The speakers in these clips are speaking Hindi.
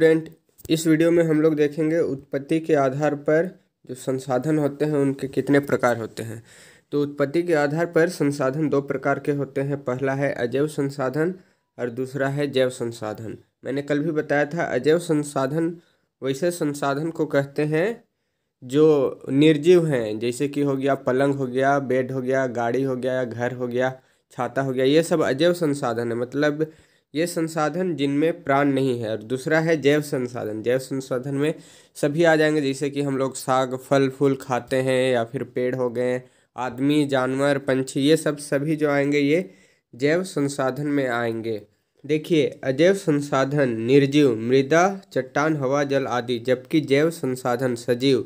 स्टूडेंट इस वीडियो में हम लोग देखेंगे उत्पत्ति के आधार पर जो संसाधन होते हैं उनके कितने प्रकार होते हैं तो उत्पत्ति के आधार पर संसाधन दो प्रकार के होते हैं पहला है अजैव संसाधन और दूसरा है जैव संसाधन मैंने कल भी बताया था अजैव संसाधन वैसे संसाधन को कहते हैं जो निर्जीव हैं जैसे कि हो गया पलंग हो गया बेड हो गया गाड़ी हो गया घर हो गया छाता हो गया ये सब अजैव संसाधन है मतलब ये संसाधन जिनमें प्राण नहीं है और दूसरा है जैव संसाधन जैव संसाधन में सभी आ जाएंगे जैसे कि हम लोग साग फल फूल खाते हैं या फिर पेड़ हो गए आदमी जानवर पंछी ये सब सभी जो आएंगे ये जैव संसाधन में आएंगे देखिए अजैव संसाधन निर्जीव मृदा चट्टान हवा जल आदि जबकि जैव संसाधन सजीव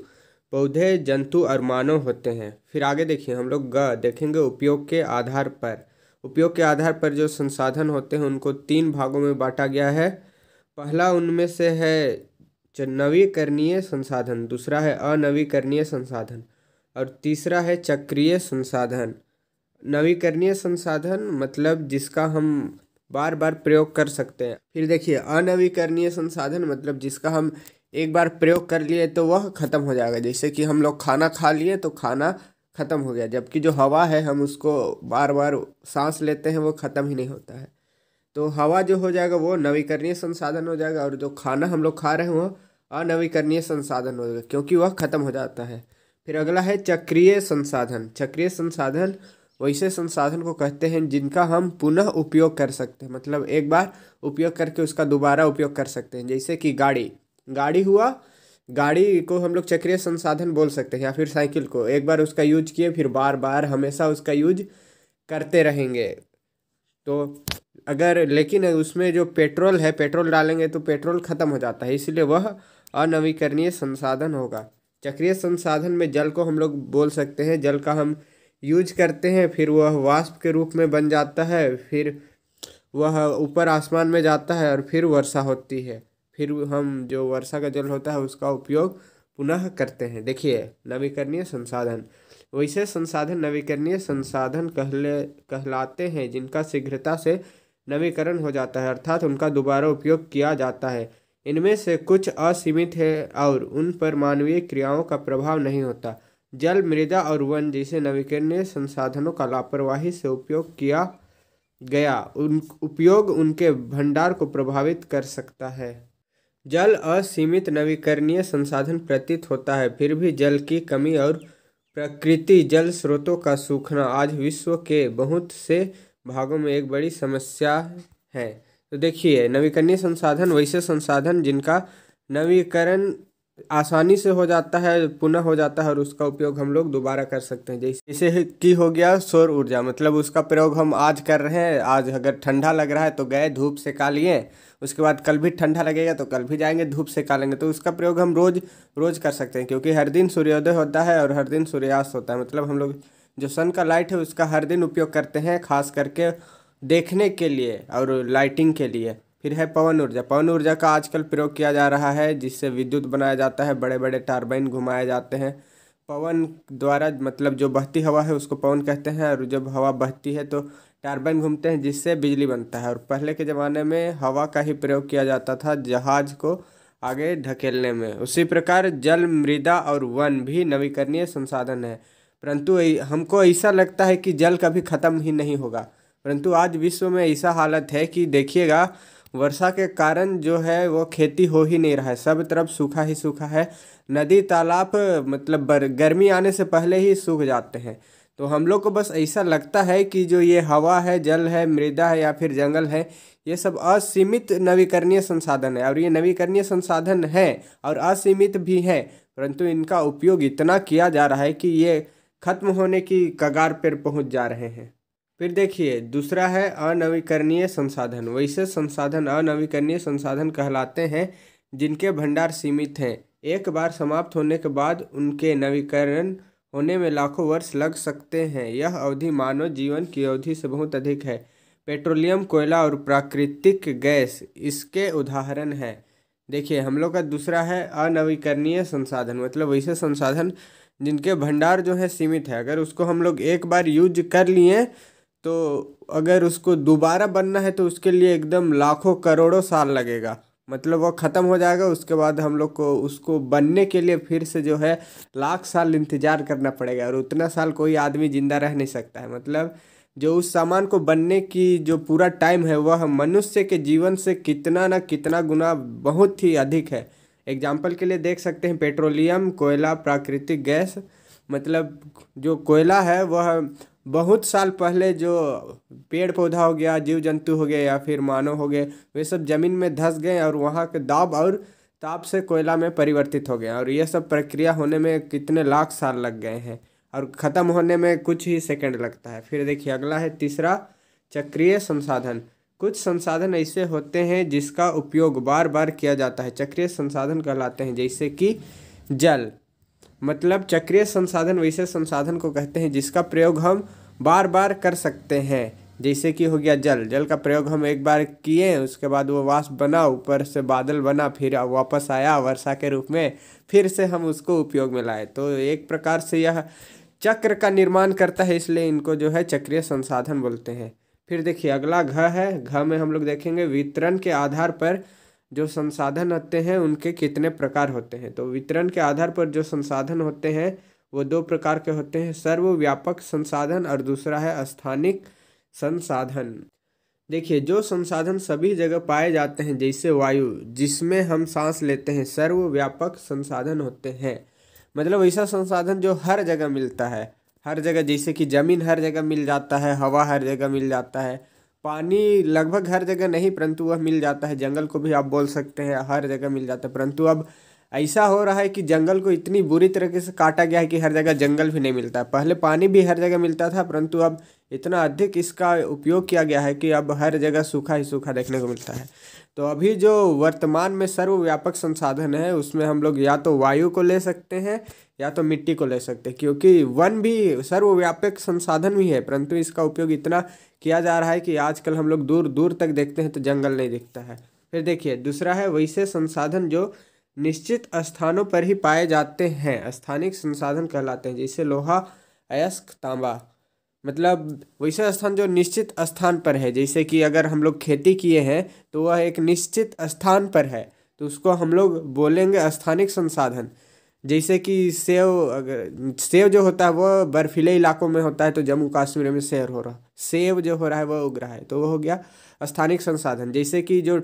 पौधे जंतु और मानव होते हैं फिर आगे देखिए हम लोग ग देखेंगे उपयोग के आधार पर उपयोग के आधार पर जो संसाधन होते हैं उनको तीन भागों में बांटा गया है पहला उनमें से है नवीकरणीय संसाधन दूसरा है अनवीकरणीय संसाधन और तीसरा है चक्रीय संसाधन नवीकरणीय संसाधन मतलब जिसका हम बार बार प्रयोग कर सकते हैं फिर देखिए अनवीकरणीय संसाधन मतलब जिसका हम एक बार प्रयोग कर लिए तो वह ख़त्म हो जाएगा जैसे कि हम लोग खाना खा लिए तो खाना ख़त्म हो गया जबकि जो हवा है हम उसको बार बार सांस लेते हैं वो ख़त्म ही नहीं होता है तो हवा जो हो जाएगा वो नवीकरणीय संसाधन हो जाएगा और जो खाना हम लोग खा रहे हैं वो अनवीकरणीय संसाधन हो जाएगा क्योंकि वह ख़त्म हो जाता है फिर अगला है चक्रीय संसाधन चक्रीय संसाधन वैसे संसाधन को कहते हैं जिनका हम पुनः उपयोग कर सकते हैं मतलब एक बार उपयोग करके उसका दोबारा उपयोग कर सकते हैं जैसे कि गाड़ी गाड़ी हुआ गाड़ी को हम लोग चक्रिय संसाधन बोल सकते हैं या फिर साइकिल को एक बार उसका यूज किए फिर बार बार हमेशा उसका यूज करते रहेंगे तो अगर लेकिन उसमें जो पेट्रोल है पेट्रोल डालेंगे तो पेट्रोल ख़त्म हो जाता है इसलिए वह अनवीकरणीय संसाधन होगा चक्रिय संसाधन में जल को हम लोग बोल सकते हैं जल का हम यूज करते हैं फिर वह वाष्प के रूप में बन जाता है फिर वह ऊपर आसमान में जाता है और फिर वर्षा होती है फिर हम जो वर्षा का जल होता है उसका उपयोग पुनः करते हैं देखिए नवीकरणीय संसाधन वैसे संसाधन नवीकरणीय संसाधन कहले कहलाते हैं जिनका शीघ्रता से नवीकरण हो जाता है अर्थात उनका दोबारा उपयोग किया जाता है इनमें से कुछ असीमित है और उन पर मानवीय क्रियाओं का प्रभाव नहीं होता जल मृदा और वन जैसे नवीकरणीय संसाधनों का लापरवाही से उपयोग किया गया उन उपयोग उनके भंडार को प्रभावित कर सकता है जल असीमित नवीकरणीय संसाधन प्रतीत होता है फिर भी जल की कमी और प्रकृति जल स्रोतों का सूखना आज विश्व के बहुत से भागों में एक बड़ी समस्या है तो देखिए नवीकरणीय संसाधन वैसे संसाधन जिनका नवीकरण आसानी से हो जाता है पुनः हो जाता है और उसका उपयोग हम लोग दोबारा कर सकते हैं जैसे जैसे कि हो गया सौर ऊर्जा मतलब उसका प्रयोग हम आज कर रहे हैं आज अगर ठंडा लग रहा है तो गए धूप से का लिए उसके बाद कल भी ठंडा लगेगा तो कल भी जाएंगे धूप से लेंगे तो उसका प्रयोग हम रोज़ रोज़ कर सकते हैं क्योंकि हर दिन सूर्योदय होता है और हर दिन सूर्यास्त होता है मतलब हम लोग जो सन का लाइट है उसका हर दिन उपयोग करते हैं खास करके देखने के लिए और लाइटिंग के लिए फिर है पवन ऊर्जा पवन ऊर्जा का आजकल प्रयोग किया जा रहा है जिससे विद्युत बनाया जाता है बड़े बड़े टारबाइन घुमाए जाते हैं पवन द्वारा मतलब जो बहती हवा है उसको पवन कहते हैं और जब हवा बहती है तो टारबाइन घूमते हैं जिससे बिजली बनता है और पहले के ज़माने में हवा का ही प्रयोग किया जाता था जहाज को आगे ढकेलने में उसी प्रकार जल मृदा और वन भी नवीकरणीय संसाधन है परंतु हमको ऐसा लगता है कि जल कभी ख़त्म ही नहीं होगा परंतु आज विश्व में ऐसा हालत है कि देखिएगा वर्षा के कारण जो है वो खेती हो ही नहीं रहा है सब तरफ सूखा ही सूखा है नदी तालाब मतलब गर्मी आने से पहले ही सूख जाते हैं तो हम लोग को बस ऐसा लगता है कि जो ये हवा है जल है मृदा है या फिर जंगल है ये सब असीमित नवीकरणीय संसाधन है और ये नवीकरणीय संसाधन है और असीमित भी है परंतु इनका उपयोग इतना किया जा रहा है कि ये खत्म होने की कगार पर पहुंच जा रहे हैं फिर देखिए दूसरा है अनवीकरणीय संसाधन वैसे संसाधन अनवीकरणीय संसाधन कहलाते हैं जिनके भंडार सीमित हैं एक बार समाप्त होने के बाद उनके नवीकरण होने में लाखों वर्ष लग सकते हैं यह अवधि मानव जीवन की अवधि से बहुत अधिक है पेट्रोलियम कोयला और प्राकृतिक गैस इसके उदाहरण हैं देखिए हम लोग का दूसरा है अनवीकरणीय संसाधन मतलब वैसे संसाधन जिनके भंडार जो है सीमित है अगर उसको हम लोग एक बार यूज कर लिए तो अगर उसको दोबारा बनना है तो उसके लिए एकदम लाखों करोड़ों साल लगेगा मतलब वो ख़त्म हो जाएगा उसके बाद हम लोग को उसको बनने के लिए फिर से जो है लाख साल इंतज़ार करना पड़ेगा और उतना साल कोई आदमी ज़िंदा रह नहीं सकता है मतलब जो उस सामान को बनने की जो पूरा टाइम है वह मनुष्य के जीवन से कितना ना कितना गुना बहुत ही अधिक है एग्जाम्पल के लिए देख सकते हैं पेट्रोलियम कोयला प्राकृतिक गैस मतलब जो कोयला है वह बहुत साल पहले जो पेड़ पौधा हो गया जीव जंतु हो गए या फिर मानव हो गए वे सब ज़मीन में धस गए और वहाँ के दाब और ताप से कोयला में परिवर्तित हो गए और ये सब प्रक्रिया होने में कितने लाख साल लग गए हैं और ख़त्म होने में कुछ ही सेकंड लगता है फिर देखिए अगला है तीसरा चक्रीय संसाधन कुछ संसाधन ऐसे होते हैं जिसका उपयोग बार बार किया जाता है चक्रीय संसाधन कहलाते हैं जैसे कि जल मतलब चक्रीय संसाधन वैसे संसाधन को कहते हैं जिसका प्रयोग हम बार बार कर सकते हैं जैसे कि हो गया जल जल का प्रयोग हम एक बार किए उसके बाद वो वास बना ऊपर से बादल बना फिर वापस आया वर्षा के रूप में फिर से हम उसको उपयोग में लाए तो एक प्रकार से यह चक्र का निर्माण करता है इसलिए इनको जो है चक्रीय संसाधन बोलते हैं फिर देखिए अगला घ है घ में हम लोग देखेंगे वितरण के आधार पर जो संसाधन होते हैं उनके कितने प्रकार होते हैं तो वितरण के आधार पर जो संसाधन होते हैं वो दो प्रकार के होते हैं सर्वव्यापक संसाधन और दूसरा है स्थानिक संसाधन देखिए जो संसाधन सभी जगह पाए जाते हैं जैसे वायु जिसमें हम सांस लेते हैं सर्वव्यापक संसाधन होते हैं मतलब ऐसा संसाधन जो हर जगह मिलता है हर जगह जैसे कि ज़मीन हर जगह मिल जाता है हवा हर जगह मिल जाता है पानी लगभग हर जगह नहीं परंतु वह मिल जाता है जंगल को भी आप बोल सकते हैं हर जगह मिल जाता है परंतु अब ऐसा हो रहा है कि जंगल को इतनी बुरी तरीके से काटा गया है कि हर जगह जंगल भी नहीं मिलता है पहले पानी भी हर जगह मिलता था परंतु अब इतना अधिक इसका उपयोग किया गया है कि अब हर जगह सूखा ही सूखा देखने को मिलता है तो अभी जो वर्तमान में सर्वव्यापक संसाधन है उसमें हम लोग या तो वायु को ले सकते हैं या तो मिट्टी को ले सकते हैं क्योंकि वन भी सर्वव्यापक संसाधन भी है परंतु इसका उपयोग इतना किया जा रहा है कि आजकल हम लोग दूर दूर तक देखते हैं तो जंगल नहीं दिखता है फिर देखिए दूसरा है वैसे संसाधन जो निश्चित स्थानों पर ही पाए जाते हैं स्थानिक संसाधन कहलाते हैं जैसे लोहा अयस्क तांबा मतलब वैसे स्थान जो निश्चित स्थान पर है जैसे कि अगर हम लोग खेती किए हैं तो वह एक निश्चित स्थान पर है तो उसको हम लोग बोलेंगे स्थानिक संसाधन जैसे कि सेव अगर सेव जो होता है वह बर्फीले इलाकों में होता है तो जम्मू कश्मीर में सेब हो रहा सेव जो हो रहा है वह उग रहा है तो वह हो गया स्थानिक संसाधन जैसे कि जो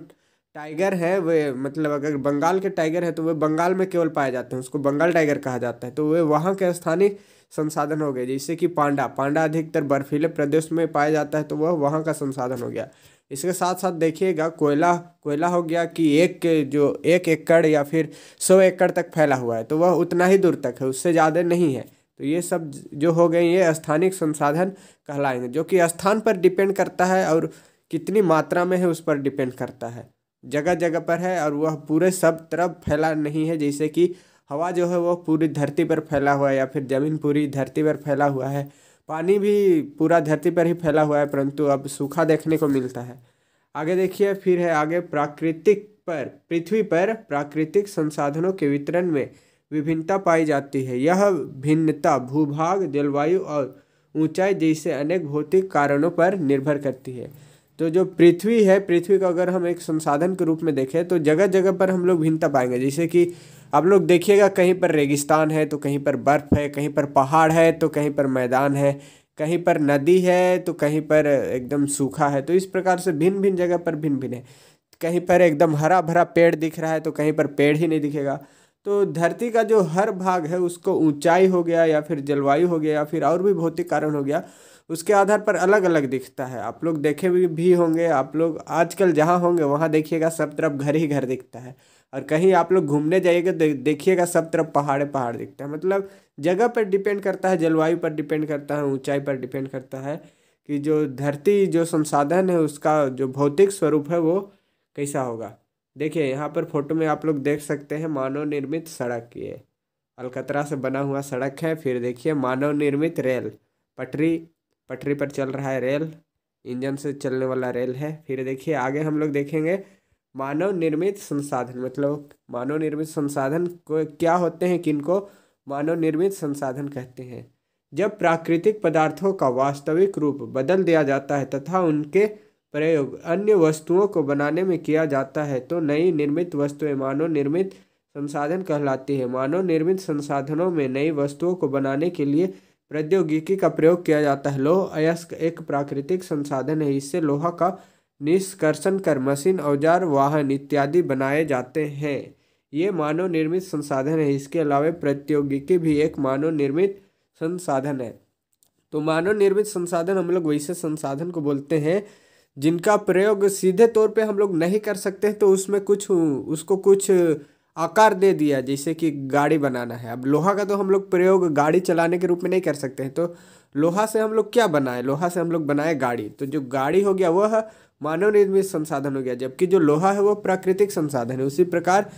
टाइगर है वे मतलब अगर बंगाल के टाइगर है तो वे बंगाल में केवल पाए जाते हैं उसको बंगाल टाइगर कहा जाता है तो वे वहाँ के स्थानीय संसाधन हो गए जैसे कि पांडा पांडा अधिकतर बर्फीले प्रदेश में पाया जाता है तो वह वहाँ का संसाधन हो गया इसके साथ साथ देखिएगा कोयला कोयला हो गया कि एक जो एक एकड़ या फिर सौ एकड़ तक फैला हुआ है तो वह उतना ही दूर तक है उससे ज़्यादा नहीं है तो ये सब जो हो गए ये स्थानिक संसाधन कहलाएंगे जो कि स्थान पर डिपेंड करता है और कितनी मात्रा में है उस पर डिपेंड करता है जगह जगह पर है और वह पूरे सब तरफ फैला नहीं है जैसे कि हवा जो है वह पूरी धरती पर फैला हुआ है या फिर ज़मीन पूरी धरती पर फैला हुआ है पानी भी पूरा धरती पर ही फैला हुआ है परंतु अब सूखा देखने को मिलता है आगे देखिए फिर है आगे प्राकृतिक पर पृथ्वी पर प्राकृतिक संसाधनों के वितरण में विभिन्नता पाई जाती है यह भिन्नता भूभाग जलवायु और ऊंचाई जैसे अनेक भौतिक कारणों पर निर्भर करती है तो जो पृथ्वी है पृथ्वी का अगर हम एक संसाधन के रूप में देखें तो जगह जगह पर हम लोग भिन्नता पाएंगे जैसे कि आप लोग देखिएगा कहीं पर रेगिस्तान है तो कहीं पर बर्फ़ है कहीं पर पहाड़ है तो कहीं पर मैदान है कहीं पर नदी है तो कहीं पर एकदम सूखा है तो इस प्रकार से भिन्न भिन्न जगह पर भिन्न भिन्न है कहीं पर एकदम हरा भरा पेड़ दिख रहा है तो कहीं पर पेड़ ही नहीं दिखेगा तो धरती का जो हर भाग है उसको ऊंचाई हो गया या फिर जलवायु हो गया या फिर और भी भौतिक कारण हो गया उसके आधार पर अलग अलग दिखता है आप लोग देखे भी, भी होंगे आप लोग आजकल जहाँ होंगे वहाँ देखिएगा सब तरफ घर ही घर दिखता है और कहीं आप लोग घूमने जाइएगा तो देखिएगा सब तरफ पहाड़े पहाड़ दिखते हैं मतलब जगह पर डिपेंड करता है जलवायु पर डिपेंड करता है ऊंचाई पर डिपेंड करता है कि जो धरती जो संसाधन है उसका जो भौतिक स्वरूप है वो कैसा होगा देखिए यहाँ पर फोटो में आप लोग देख सकते हैं मानव निर्मित सड़क ये अलकतरा से बना हुआ सड़क है फिर देखिए मानव निर्मित रेल पटरी पटरी पर चल रहा है रेल इंजन से चलने वाला रेल है फिर देखिए आगे हम लोग देखेंगे मानव निर्मित संसाधन मतलब मानव निर्मित संसाधन को क्या होते हैं किनको मानव निर्मित संसाधन कहते हैं जब प्राकृतिक पदार्थों का वास्तविक रूप बदल दिया जाता है तथा उनके प्रयोग अन्य वस्तुओं को बनाने में किया जाता है तो नई निर्मित वस्तुएं मानव निर्मित संसाधन कहलाती है मानव निर्मित संसाधनों में नई वस्तुओं को बनाने के लिए प्रौद्योगिकी का प्रयोग किया जाता है लोह अयस्क एक प्राकृतिक संसाधन है इससे लोहा का निष्कर्षण कर मशीन औजार वाहन इत्यादि बनाए जाते हैं ये मानव निर्मित संसाधन है इसके अलावा प्रौद्योगिकी भी एक मानव निर्मित संसाधन है तो मानव निर्मित संसाधन हम लोग वैसे संसाधन को बोलते हैं जिनका प्रयोग सीधे तौर पे हम लोग नहीं कर सकते तो उसमें कुछ उसको कुछ आकार दे दिया जैसे कि गाड़ी बनाना है अब लोहा का तो हम लोग प्रयोग गाड़ी चलाने के रूप में नहीं कर सकते हैं तो लोहा से हम लोग क्या बनाए लोहा से हम लोग बनाए गाड़ी तो जो गाड़ी हो गया वह मानव निर्मित संसाधन हो गया जबकि जो लोहा है वो प्राकृतिक संसाधन है उसी प्रकार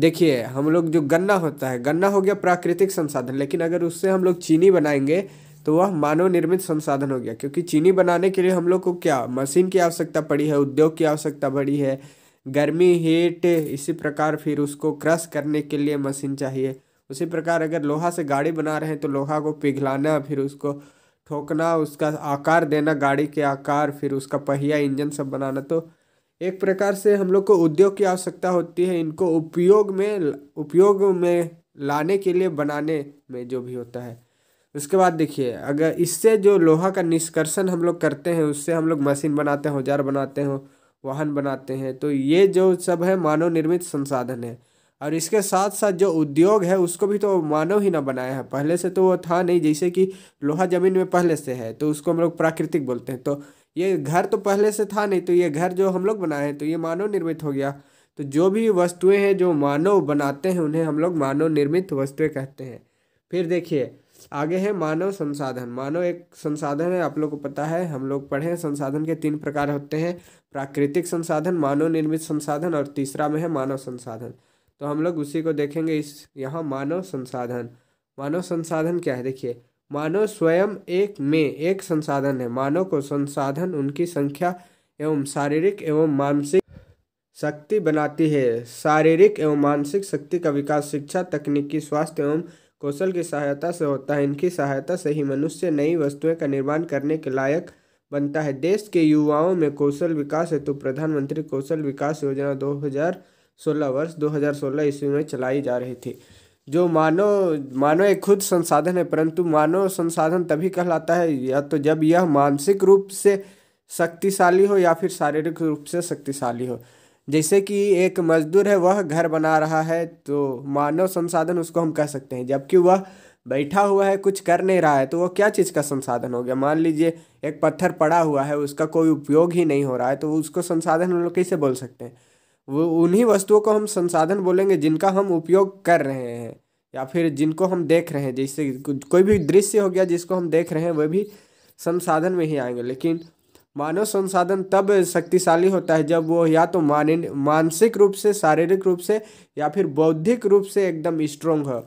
देखिए हम लोग जो गन्ना होता है गन्ना हो गया प्राकृतिक संसाधन लेकिन अगर उससे हम लोग चीनी बनाएंगे तो वह मानव निर्मित संसाधन हो गया क्योंकि चीनी बनाने के लिए हम लोग को क्या मशीन की आवश्यकता पड़ी है उद्योग की आवश्यकता पड़ी है गर्मी हीट इसी प्रकार फिर उसको क्रश करने के लिए मशीन चाहिए उसी प्रकार अगर लोहा से गाड़ी बना रहे हैं तो लोहा को पिघलाना फिर उसको ठोकना उसका आकार देना गाड़ी के आकार फिर उसका पहिया इंजन सब बनाना तो एक प्रकार से हम लोग को उद्योग की आवश्यकता होती है इनको उपयोग में उपयोग में लाने के लिए बनाने में जो भी होता है उसके बाद देखिए अगर इससे जो लोहा का निष्कर्षण हम लोग करते हैं उससे हम लोग मशीन बनाते हैं औजार बनाते हैं वाहन बनाते हैं तो ये जो सब है मानव निर्मित संसाधन है और इसके साथ साथ जो उद्योग है उसको भी तो मानव ही ना बनाया है पहले से तो वो था नहीं जैसे कि लोहा ज़मीन में पहले से है तो उसको हम लोग प्राकृतिक बोलते हैं तो ये घर तो पहले से था नहीं तो ये घर जो हम लोग बनाए हैं तो ये मानव निर्मित हो गया तो जो भी वस्तुएं हैं जो मानव बनाते हैं उन्हें हम लोग मानव निर्मित वस्तुएं कहते हैं फिर देखिए आगे है मानव संसाधन मानव एक संसाधन है आप लोग को पता है हम लोग पढ़े हैं संसाधन के तीन प्रकार होते हैं प्राकृतिक संसाधन मानव निर्मित संसाधन और तीसरा में है मानव संसाधन तो हम लोग उसी को देखेंगे इस यहाँ मानव संसाधन मानव संसाधन क्या है देखिए मानव स्वयं एक में एक संसाधन है मानव को संसाधन उनकी संख्या एवं शारीरिक एवं मानसिक शक्ति बनाती है शारीरिक एवं मानसिक शक्ति का विकास शिक्षा तकनीकी स्वास्थ्य एवं कौशल की सहायता से होता है इनकी सहायता से ही मनुष्य नई वस्तुएं का निर्माण करने के लायक बनता है देश के युवाओं में कौशल विकास हेतु प्रधानमंत्री कौशल विकास योजना दो हजार सोलह वर्ष 2016 ईस्वी में चलाई जा रही थी जो मानव मानव एक खुद संसाधन है परंतु मानव संसाधन तभी कहलाता है या तो जब यह मानसिक रूप से शक्तिशाली हो या फिर शारीरिक रूप से शक्तिशाली हो जैसे कि एक मजदूर है वह घर बना रहा है तो मानव संसाधन उसको हम कह सकते हैं जबकि वह बैठा हुआ है कुछ कर नहीं रहा है तो वह क्या चीज़ का संसाधन हो गया मान लीजिए एक पत्थर पड़ा हुआ है उसका कोई उपयोग ही नहीं हो रहा है तो उसको संसाधन हम लोग कैसे बोल सकते हैं वो उन्हीं वस्तुओं को हम संसाधन बोलेंगे जिनका हम उपयोग कर रहे हैं या फिर जिनको हम देख रहे हैं जैसे कोई भी दृश्य हो गया जिसको हम देख रहे हैं वह भी संसाधन में ही आएंगे लेकिन मानव संसाधन तब शक्तिशाली होता है जब वो या तो मान मानसिक रूप से शारीरिक रूप से या फिर बौद्धिक रूप से एकदम स्ट्रोंग हो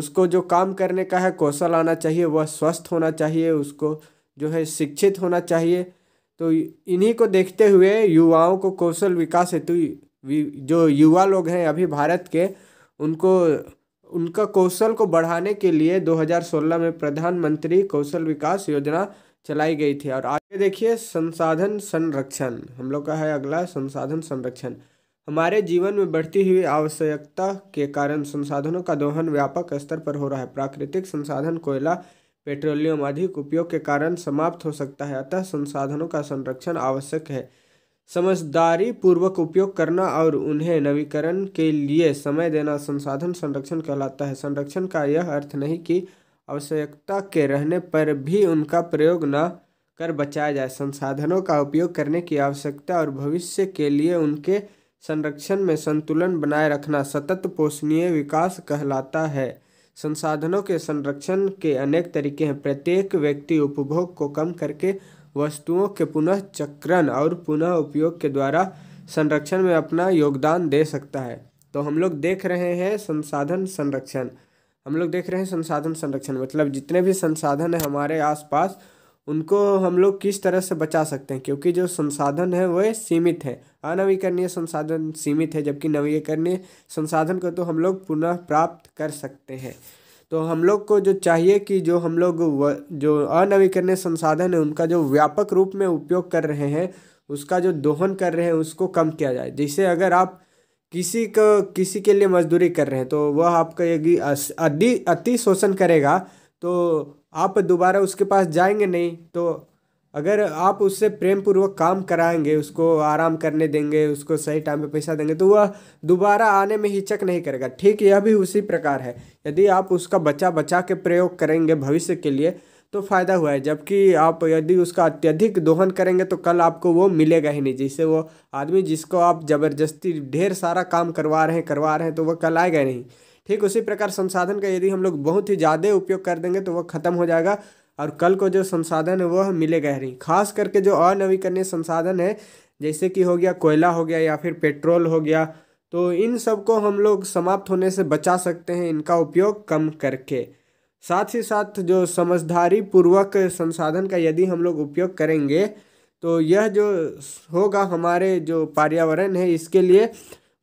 उसको जो काम करने का है कौशल आना चाहिए वह स्वस्थ होना चाहिए उसको जो है शिक्षित होना चाहिए तो इन्हीं को देखते हुए युवाओं को कौशल विकास हेतु जो युवा लोग हैं अभी भारत के उनको उनका कौशल को बढ़ाने के लिए 2016 में प्रधानमंत्री कौशल विकास योजना चलाई गई थी और आगे देखिए संसाधन संरक्षण हम लोग का है अगला संसाधन संरक्षण हमारे जीवन में बढ़ती हुई आवश्यकता के कारण संसाधनों का दोहन व्यापक स्तर पर हो रहा है प्राकृतिक संसाधन कोयला पेट्रोलियम अधिक उपयोग के कारण समाप्त हो सकता है अतः संसाधनों का संरक्षण आवश्यक है समझदारी पूर्वक उपयोग करना और उन्हें नवीकरण के लिए समय देना संसाधन संरक्षण कहलाता है संरक्षण का यह अर्थ नहीं कि आवश्यकता के रहने पर भी उनका प्रयोग न कर बचाया जाए संसाधनों का उपयोग करने की आवश्यकता और भविष्य के लिए उनके संरक्षण में संतुलन बनाए रखना सतत पोषणीय विकास कहलाता है संसाधनों के संरक्षण के अनेक तरीके हैं प्रत्येक व्यक्ति उपभोग को कम करके वस्तुओं के पुनः चक्रण और पुनः उपयोग के द्वारा संरक्षण में अपना योगदान दे सकता है तो हम लोग देख रहे हैं संसाधन संरक्षण हम लोग देख रहे हैं संसाधन संरक्षण मतलब जितने भी संसाधन हैं हमारे आसपास उनको हम लोग किस तरह से बचा सकते हैं क्योंकि जो संसाधन है वह सीमित है अनवीकरणीय संसाधन सीमित है जबकि नवीकरणीय संसाधन को तो हम लोग पुनः प्राप्त कर सकते हैं तो हम लोग को जो चाहिए कि जो हम लोग जो अनवीकरणीय संसाधन है उनका जो व्यापक रूप में उपयोग कर रहे हैं उसका जो दोहन कर रहे हैं उसको कम किया जाए जैसे अगर आप किसी को किसी के लिए मजदूरी कर रहे हैं तो वह आपका यदि अति अति शोषण करेगा तो आप दोबारा उसके पास जाएंगे नहीं तो अगर आप उससे प्रेम पूर्वक काम कराएंगे उसको आराम करने देंगे उसको सही टाइम पे पैसा देंगे तो वह दोबारा आने में हिचक नहीं करेगा ठीक यह भी उसी प्रकार है यदि आप उसका बचा बचा के प्रयोग करेंगे भविष्य के लिए तो फ़ायदा हुआ है जबकि आप यदि उसका अत्यधिक दोहन करेंगे तो कल आपको वो मिलेगा ही नहीं जिससे वो आदमी जिसको आप ज़बरदस्ती ढेर सारा काम करवा रहे हैं करवा रहे हैं तो वह कल आएगा नहीं ठीक उसी प्रकार संसाधन का यदि हम लोग बहुत ही ज़्यादा उपयोग कर देंगे तो वह ख़त्म हो जाएगा और कल को जो संसाधन है वह मिले गहरी खास करके जो अनवीकरणीय संसाधन है जैसे कि हो गया कोयला हो गया या फिर पेट्रोल हो गया तो इन सब को हम लोग समाप्त होने से बचा सकते हैं इनका उपयोग कम करके साथ ही साथ जो समझदारी पूर्वक संसाधन का यदि हम लोग उपयोग करेंगे तो यह जो होगा हमारे जो पर्यावरण है इसके लिए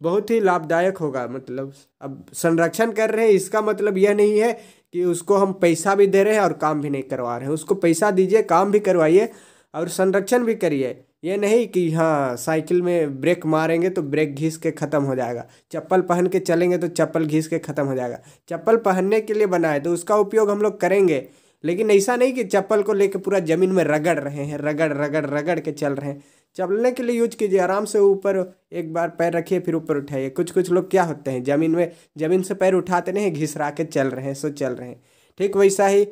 बहुत ही लाभदायक होगा मतलब अब संरक्षण कर रहे हैं इसका मतलब यह नहीं है कि उसको हम पैसा भी दे रहे हैं और काम भी नहीं करवा रहे हैं उसको पैसा दीजिए काम भी करवाइए और संरक्षण भी करिए ये नहीं कि हाँ साइकिल में ब्रेक मारेंगे तो ब्रेक घिस के ख़त्म हो जाएगा चप्पल पहन के चलेंगे तो चप्पल घिस के ख़त्म हो जाएगा चप्पल पहनने के लिए बनाए तो उसका उपयोग हम लोग करेंगे लेकिन ऐसा नहीं कि चप्पल को लेकर पूरा ज़मीन में रगड़ रहे हैं रगड़ रगड़ रगड़ के चल रहे हैं चलने के लिए यूज कीजिए आराम से ऊपर एक बार पैर रखिए फिर ऊपर उठाइए कुछ कुछ लोग क्या होते हैं ज़मीन में ज़मीन से पैर उठाते नहीं घिसरा के चल रहे हैं सो चल रहे हैं ठीक वैसा ही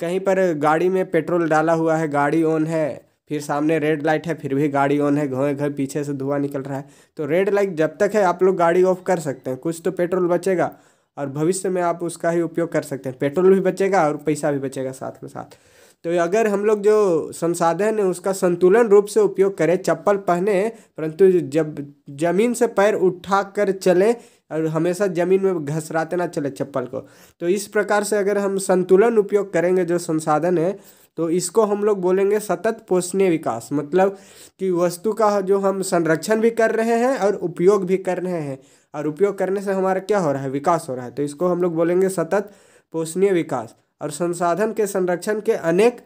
कहीं पर गाड़ी में पेट्रोल डाला हुआ है गाड़ी ऑन है फिर सामने रेड लाइट है फिर भी गाड़ी ऑन है घोए घर पीछे से धुआं निकल रहा है तो रेड लाइट जब तक है आप लोग गाड़ी ऑफ कर सकते हैं कुछ तो पेट्रोल बचेगा और भविष्य में आप उसका ही उपयोग कर सकते हैं पेट्रोल भी बचेगा और पैसा भी बचेगा साथ में साथ तो अगर हम लोग जो संसाधन है उसका संतुलन रूप से उपयोग करें चप्पल पहने परंतु जब ज़मीन से पैर उठा कर चलें और हमेशा ज़मीन में घसराते ना चले चप्पल को तो इस प्रकार से अगर हम संतुलन उपयोग करेंगे जो संसाधन है तो इसको हम लोग बोलेंगे सतत पोषणीय विकास मतलब कि वस्तु का जो हम संरक्षण भी कर रहे हैं और उपयोग भी कर रहे हैं और उपयोग करने से हमारा क्या हो रहा है विकास हो रहा है तो इसको हम लोग बोलेंगे सतत पोषणीय विकास और संसाधन के संरक्षण के अनेक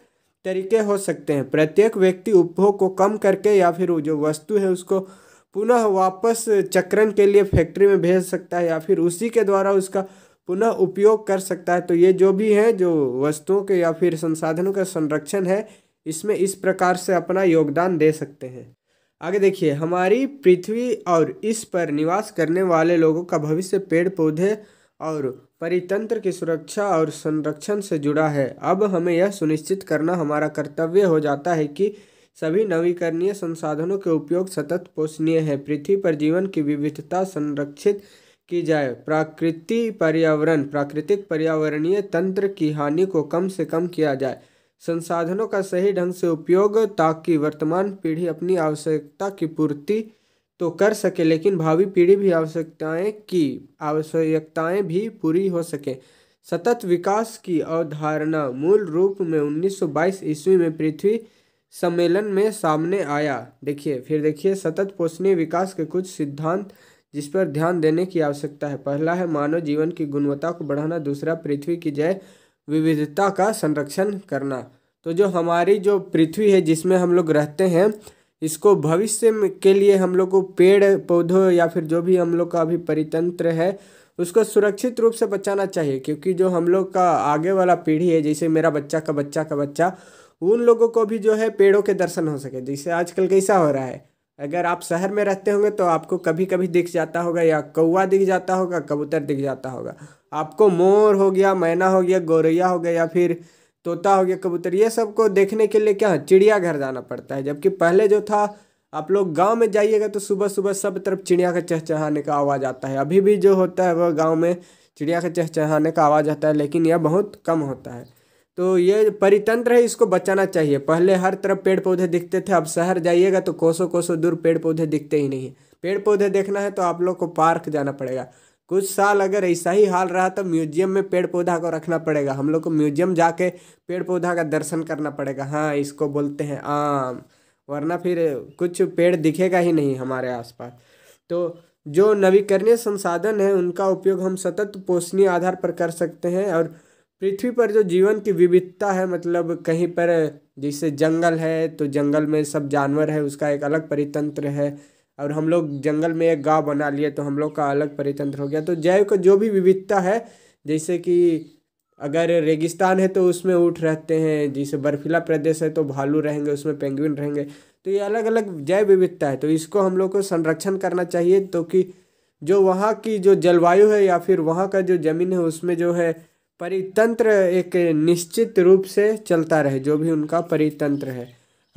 तरीके हो सकते हैं प्रत्येक व्यक्ति उपभोग को कम करके या फिर जो वस्तु है उसको पुनः वापस चक्रण के लिए फैक्ट्री में भेज सकता है या फिर उसी के द्वारा उसका पुनः उपयोग कर सकता है तो ये जो भी हैं जो वस्तुओं के या फिर संसाधनों का संरक्षण है इसमें इस प्रकार से अपना योगदान दे सकते हैं आगे देखिए हमारी पृथ्वी और इस पर निवास करने वाले लोगों का भविष्य पेड़ पौधे और परितंत्र की सुरक्षा और संरक्षण से जुड़ा है अब हमें यह सुनिश्चित करना हमारा कर्तव्य हो जाता है कि सभी नवीकरणीय संसाधनों के उपयोग सतत पोषणीय है पृथ्वी पर जीवन की विविधता संरक्षित की जाए प्राकृति पर्यावरण प्राकृतिक पर्यावरणीय तंत्र की हानि को कम से कम किया जाए संसाधनों का सही ढंग से उपयोग ताकि वर्तमान पीढ़ी अपनी आवश्यकता की पूर्ति तो कर सके लेकिन भावी पीढ़ी भी आवश्यकताएं की आवश्यकताएं भी पूरी हो सके सतत विकास की अवधारणा मूल रूप में 1922 ईस्वी में पृथ्वी सम्मेलन में सामने आया देखिए फिर देखिए सतत पोषणीय विकास के कुछ सिद्धांत जिस पर ध्यान देने की आवश्यकता है पहला है मानव जीवन की गुणवत्ता को बढ़ाना दूसरा पृथ्वी की जय विविधता का संरक्षण करना तो जो हमारी जो पृथ्वी है जिसमें हम लोग रहते हैं इसको भविष्य के लिए हम लोग को पेड़ पौधों या फिर जो भी हम लोग का अभी परितंत्र है उसको सुरक्षित रूप से बचाना चाहिए क्योंकि जो हम लोग का आगे वाला पीढ़ी है जैसे मेरा बच्चा का बच्चा का बच्चा उन लोगों को भी जो है पेड़ों के दर्शन हो सके जैसे आजकल कैसा हो रहा है अगर आप शहर में रहते होंगे तो आपको कभी कभी दिख जाता होगा या कौवा दिख जाता होगा कबूतर दिख जाता होगा आपको मोर हो गया मैना हो गया गौरैया हो गया या फिर तोता हो गया कबूतर ये सब को देखने के लिए क्या चिड़ियाघर जाना पड़ता है जबकि पहले जो था आप लोग गांव में जाइएगा तो सुबह सुबह सब तरफ चिड़िया का चहचहाने का आवाज़ आता है अभी भी जो होता है वह गाँव में चिड़िया का चहचहाने का आवाज़ आता है लेकिन यह बहुत कम होता है तो ये परितंत्र है इसको बचाना चाहिए पहले हर तरफ पेड़ पौधे दिखते थे अब शहर जाइएगा तो कोसों कोसों दूर पेड़ पौधे दिखते ही नहीं पेड़ पौधे देखना है तो आप लोग को पार्क जाना पड़ेगा कुछ साल अगर ऐसा ही हाल रहा तो म्यूजियम में पेड़ पौधा को रखना पड़ेगा हम लोग को म्यूजियम जाके पेड़ पौधा का दर्शन करना पड़ेगा हाँ इसको बोलते हैं आम वरना फिर कुछ पेड़ दिखेगा ही नहीं हमारे आसपास तो जो नवीकरणीय संसाधन है उनका उपयोग हम सतत पोषणीय आधार पर कर सकते हैं और पृथ्वी पर जो जीवन की विविधता है मतलब कहीं पर जैसे जंगल है तो जंगल में सब जानवर है उसका एक अलग परितंत्र है और हम लोग जंगल में एक गाँव बना लिए तो हम लोग का अलग परितंत्र हो गया तो जैव का जो भी विविधता है जैसे कि अगर रेगिस्तान है तो उसमें ऊँट रहते हैं जैसे बर्फीला प्रदेश है तो भालू रहेंगे उसमें पेंगुइन रहेंगे तो ये अलग अलग जैव विविधता है तो इसको हम लोग को संरक्षण करना चाहिए तो कि जो वहाँ की जो जलवायु है या फिर वहाँ का जो ज़मीन है उसमें जो है परितंत्र एक निश्चित रूप से चलता रहे जो भी उनका परितंत्र है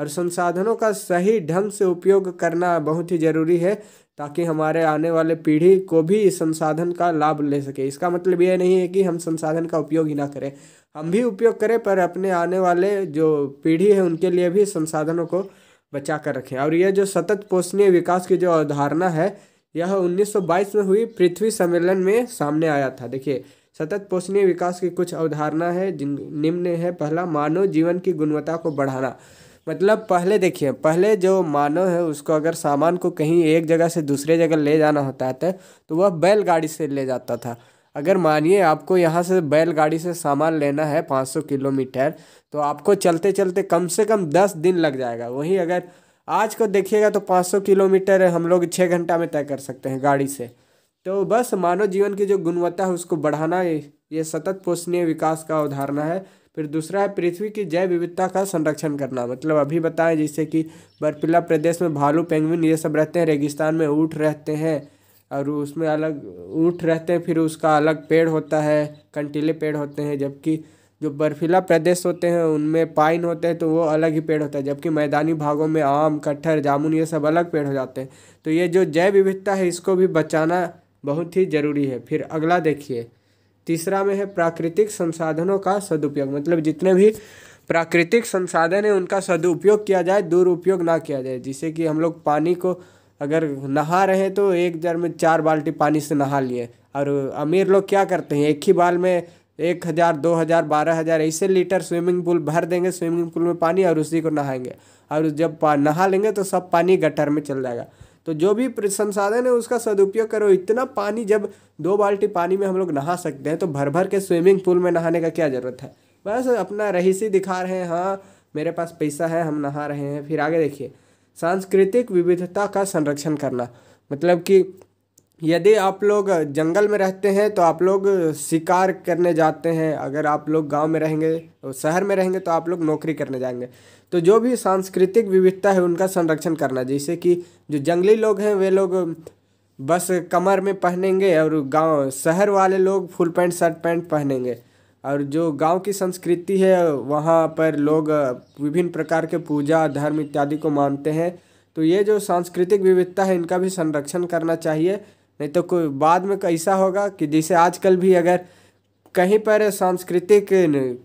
और संसाधनों का सही ढंग से उपयोग करना बहुत ही ज़रूरी है ताकि हमारे आने वाले पीढ़ी को भी इस संसाधन का लाभ ले सके इसका मतलब यह नहीं है कि हम संसाधन का उपयोग ही ना करें हम भी उपयोग करें पर अपने आने वाले जो पीढ़ी है उनके लिए भी संसाधनों को बचा कर रखें और यह जो सतत पोषणीय विकास की जो अवधारणा है यह 1922 में हुई पृथ्वी सम्मेलन में सामने आया था देखिए सतत पोषणीय विकास की कुछ अवधारणा है जिन निम्न है पहला मानव जीवन की गुणवत्ता को बढ़ाना मतलब पहले देखिए पहले जो मानव है उसको अगर सामान को कहीं एक जगह से दूसरे जगह ले जाना होता है तो वह बैलगाड़ी से ले जाता था अगर मानिए आपको यहाँ से बैलगाड़ी से सामान लेना है 500 किलोमीटर तो आपको चलते चलते कम से कम दस दिन लग जाएगा वहीं अगर आज को देखिएगा तो 500 किलोमीटर हम लोग छः घंटा में तय कर सकते हैं गाड़ी से तो बस मानव जीवन की जो गुणवत्ता है उसको बढ़ाना ये सतत पोषणीय विकास का अवधारणा है फिर दूसरा है पृथ्वी की जैव विविधता का संरक्षण करना मतलब अभी बताएं जैसे कि बर्फीला प्रदेश में भालू पेंगुइन ये सब रहते हैं रेगिस्तान में ऊँट रहते हैं और उसमें अलग ऊँट रहते हैं फिर उसका अलग पेड़ होता है कंटीले पेड़ होते हैं जबकि जो बर्फीला प्रदेश होते हैं उनमें पाइन होते हैं तो वो अलग ही पेड़ होता है जबकि मैदानी भागों में आम कटहर जामुन ये सब अलग पेड़ हो जाते हैं तो ये जो जैव विविधता है इसको भी बचाना बहुत ही ज़रूरी है फिर अगला देखिए तीसरा में है प्राकृतिक संसाधनों का सदुपयोग मतलब जितने भी प्राकृतिक संसाधन है उनका सदुपयोग किया जाए दुरुपयोग ना किया जाए जिससे कि हम लोग पानी को अगर नहा रहे हैं तो एक जार में चार बाल्टी पानी से नहा लिए और अमीर लोग क्या करते हैं एक ही बाल में एक हज़ार दो हज़ार बारह हज़ार ऐसे लीटर स्विमिंग पूल भर देंगे स्विमिंग पूल में पानी और उसी को नहाएंगे और जब नहा लेंगे तो सब पानी गटर में चल जाएगा तो जो भी संसाधन है उसका सदुपयोग करो इतना पानी जब दो बाल्टी पानी में हम लोग नहा सकते हैं तो भर भर के स्विमिंग पूल में नहाने का क्या ज़रूरत है बस अपना रहीसी दिखा रहे हैं हाँ मेरे पास पैसा है हम नहा रहे हैं फिर आगे देखिए सांस्कृतिक विविधता का संरक्षण करना मतलब कि यदि आप लोग जंगल में रहते हैं तो आप लोग शिकार करने जाते हैं अगर आप लोग गांव में रहेंगे शहर में रहेंगे तो आप लोग नौकरी करने जाएंगे तो जो भी सांस्कृतिक विविधता है उनका संरक्षण करना जैसे कि जो जंगली लोग हैं वे लोग बस कमर में पहनेंगे और गांव शहर वाले लोग फुल पैंट शर्ट पैंट पहनेंगे और जो गांव की संस्कृति है वहाँ पर लोग विभिन्न प्रकार के पूजा धर्म इत्यादि को मानते हैं तो ये जो सांस्कृतिक विविधता है इनका भी संरक्षण करना चाहिए नहीं तो कोई बाद में कैसा होगा कि जैसे आजकल भी अगर कहीं पर सांस्कृतिक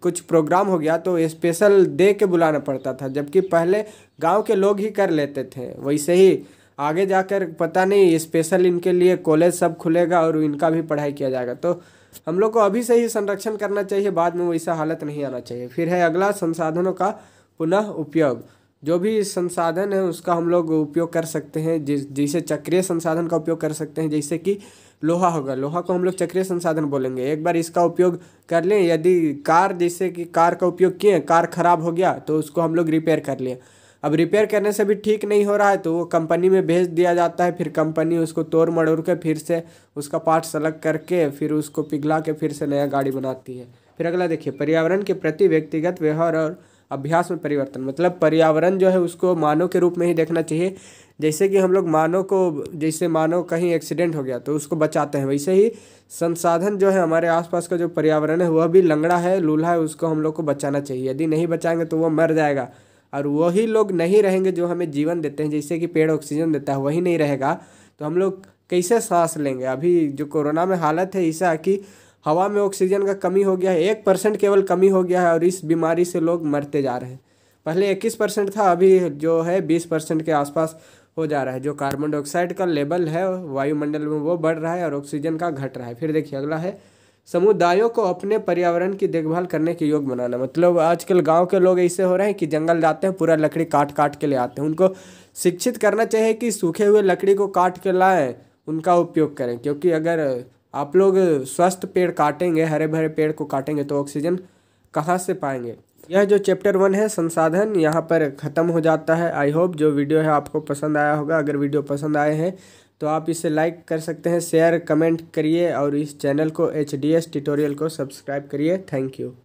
कुछ प्रोग्राम हो गया तो स्पेशल दे के बुलाना पड़ता था जबकि पहले गांव के लोग ही कर लेते थे वैसे ही आगे जाकर पता नहीं स्पेशल इनके लिए कॉलेज सब खुलेगा और इनका भी पढ़ाई किया जाएगा तो हम लोग को अभी से ही संरक्षण करना चाहिए बाद में वैसा हालत नहीं आना चाहिए फिर है अगला संसाधनों का पुनः उपयोग जो भी संसाधन है उसका हम लोग उपयोग कर सकते हैं जिस जैसे चक्रिय संसाधन का उपयोग कर सकते हैं जैसे कि लोहा होगा लोहा को हम लोग चक्रीय संसाधन बोलेंगे एक बार इसका उपयोग कर लें यदि कार जैसे कि कार का उपयोग किए कार खराब हो गया तो उसको हम लोग रिपेयर कर लें अब रिपेयर करने से भी ठीक नहीं हो रहा है तो वो कंपनी में भेज दिया जाता है फिर कंपनी उसको तोड़ मड़ोड़ के फिर से उसका पार्ट्स अलग करके फिर उसको पिघला के फिर से नया गाड़ी बनाती है फिर अगला देखिए पर्यावरण के प्रति व्यक्तिगत व्यवहार और अभ्यास में परिवर्तन मतलब पर्यावरण जो है उसको मानव के रूप में ही देखना चाहिए जैसे कि हम लोग मानव को जैसे मानव कहीं एक्सीडेंट हो गया तो उसको बचाते हैं वैसे ही संसाधन जो है हमारे आसपास का जो पर्यावरण है वह भी लंगड़ा है लूल्हा है उसको हम लोग को बचाना चाहिए यदि नहीं बचाएंगे तो वह मर जाएगा और वही लोग नहीं रहेंगे जो हमें जीवन देते हैं जैसे कि पेड़ ऑक्सीजन देता है वही नहीं रहेगा तो हम लोग कैसे सांस लेंगे अभी जो कोरोना में हालत है ऐसा कि हवा में ऑक्सीजन का कमी हो गया है एक परसेंट केवल कमी हो गया है और इस बीमारी से लोग मरते जा रहे हैं पहले इक्कीस परसेंट था अभी जो है बीस परसेंट के आसपास हो जा रहा है जो कार्बन डाइऑक्साइड का लेवल है वायुमंडल में वो बढ़ रहा है और ऑक्सीजन का घट रहा है फिर देखिए अगला है समुदायों को अपने पर्यावरण की देखभाल करने के योग बनाना मतलब आजकल गांव के लोग ऐसे हो रहे हैं कि जंगल जाते हैं पूरा लकड़ी काट काट के ले आते हैं उनको शिक्षित करना चाहिए कि सूखे हुए लकड़ी को काट के लाएं उनका उपयोग करें क्योंकि अगर आप लोग स्वस्थ पेड़ काटेंगे हरे भरे पेड़ को काटेंगे तो ऑक्सीजन कहाँ से पाएंगे यह जो चैप्टर वन है संसाधन यहाँ पर ख़त्म हो जाता है आई होप जो वीडियो है आपको पसंद आया होगा अगर वीडियो पसंद आए हैं तो आप इसे लाइक कर सकते हैं शेयर कमेंट करिए और इस चैनल को एच डी एस ट्यूटोरियल को सब्सक्राइब करिए थैंक यू